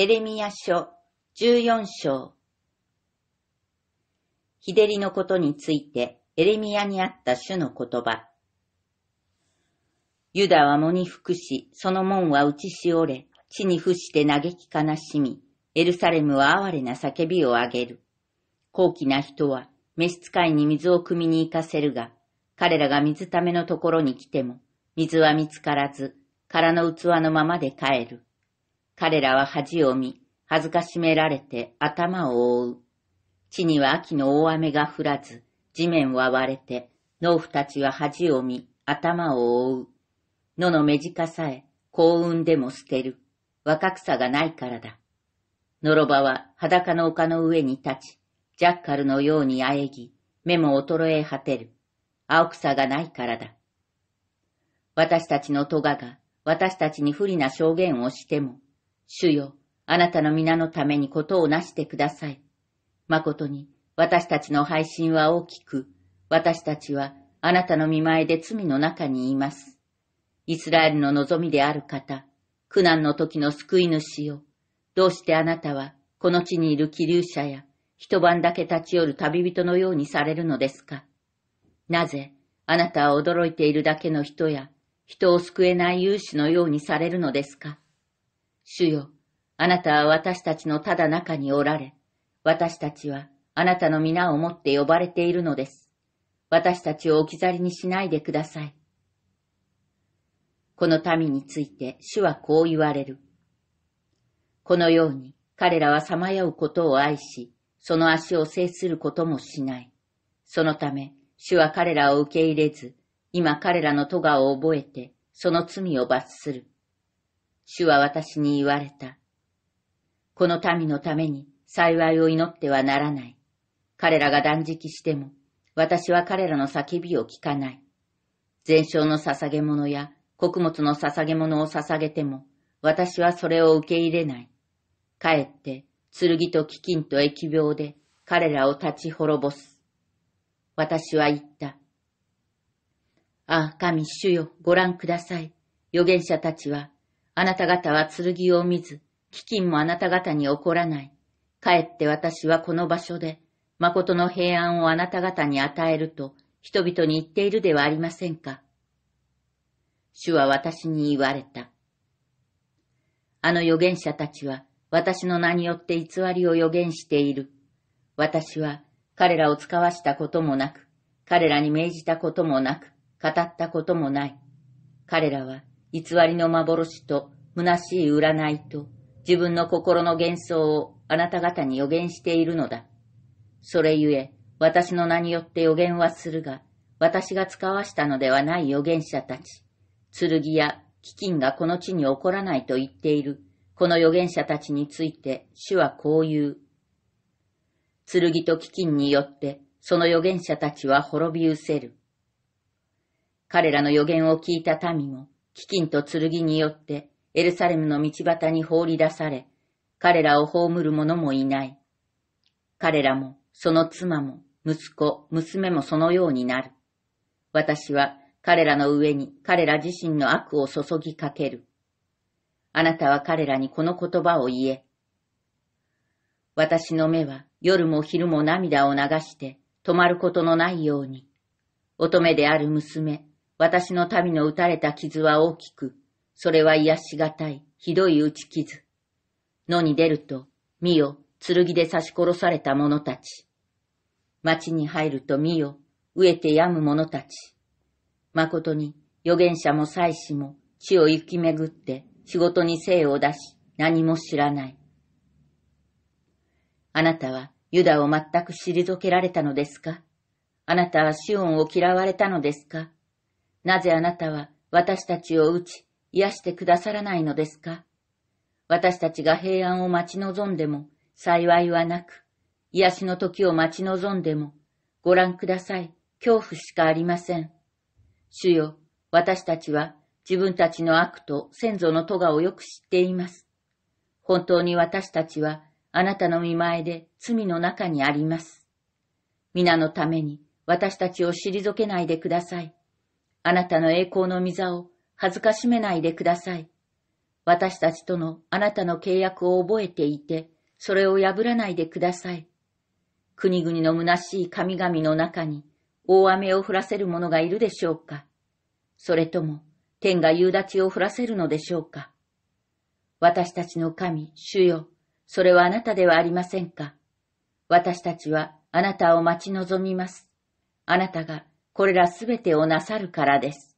エレミヤ書14章。日照りのことについて、エレミヤにあった主の言葉。ユダは藻に服し、その門は打ちしおれ、地に伏して嘆き悲しみ、エルサレムは哀れな叫びをあげる。高貴な人は、召使いに水を汲みに行かせるが、彼らが水ためのところに来ても、水は見つからず、空の器のままで帰る。彼らは恥を見、恥ずかしめられて頭を覆う。地には秋の大雨が降らず、地面は割れて、農夫たちは恥を見、頭を覆う。野の目近さえ、幸運でも捨てる。若草がないからだ。のろばは裸の丘の上に立ち、ジャッカルのようにあえぎ、目も衰え果てる。青草がないからだ。私たちのトが、私たちに不利な証言をしても、主よ、あなたの皆のためにことをなしてください。誠に、私たちの配信は大きく、私たちはあなたの見前で罪の中にいます。イスラエルの望みである方、苦難の時の救い主よ、どうしてあなたはこの地にいる気流者や一晩だけ立ち寄る旅人のようにされるのですかなぜあなたは驚いているだけの人や人を救えない勇士のようにされるのですか主よ、あなたは私たちのただ中におられ、私たちはあなたの皆をもって呼ばれているのです。私たちを置き去りにしないでください。この民について主はこう言われる。このように彼らはさまようことを愛し、その足を制することもしない。そのため、主は彼らを受け入れず、今彼らの咎を覚えて、その罪を罰する。主は私に言われた。この民のために幸いを祈ってはならない。彼らが断食しても、私は彼らの叫びを聞かない。全焼の捧げ物や穀物の捧げ物を捧げても、私はそれを受け入れない。かえって、剣と飢饉と疫病で彼らを立ち滅ぼす。私は言った。ああ、神主よ、ご覧ください。預言者たちはあなた方は剣を見ず、飢饉もあなた方に起こらない。かえって私はこの場所で、誠の平安をあなた方に与えると、人々に言っているではありませんか。主は私に言われた。あの預言者たちは、私の名によって偽りを予言している。私は彼らを使わしたこともなく、彼らに命じたこともなく、語ったこともない。彼らは偽りの幻と虚しい占いと自分の心の幻想をあなた方に予言しているのだ。それゆえ、私の名によって予言はするが、私が使わしたのではない預言者たち、剣や飢饉がこの地に起こらないと言っている、この預言者たちについて、主はこう言う。剣と飢饉によって、その預言者たちは滅び失せる。彼らの預言を聞いた民も、飢饉と剣によってエルサレムの道端に放り出され、彼らを葬る者もいない。彼らも、その妻も、息子、娘もそのようになる。私は彼らの上に彼ら自身の悪を注ぎかける。あなたは彼らにこの言葉を言え。私の目は夜も昼も涙を流して止まることのないように、乙女である娘、私の民の打たれた傷は大きく、それは癒しがたい、ひどい打ち傷。野に出ると、見よ、剣で刺し殺された者たち。町に入ると見よ、飢えて病む者たち。誠に、預言者も祭司も、地を行き巡って、仕事に精を出し、何も知らない。あなたは、ユダを全く退けられたのですかあなたはシオンを嫌われたのですかなぜあなたは私たちを打ち、癒してくださらないのですか私たちが平安を待ち望んでも、幸いはなく、癒しの時を待ち望んでも、ご覧ください、恐怖しかありません。主よ、私たちは自分たちの悪と先祖の咎をよく知っています。本当に私たちはあなたの見前で罪の中にあります。皆のために私たちを退けないでください。あなたの栄光の御座を恥ずかしめないでください。私たちとのあなたの契約を覚えていて、それを破らないでください。国々の虚しい神々の中に大雨を降らせる者がいるでしょうかそれとも天が夕立を降らせるのでしょうか私たちの神、主よ、それはあなたではありませんか私たちはあなたを待ち望みます。あなたがこれらすべてをなさるからです。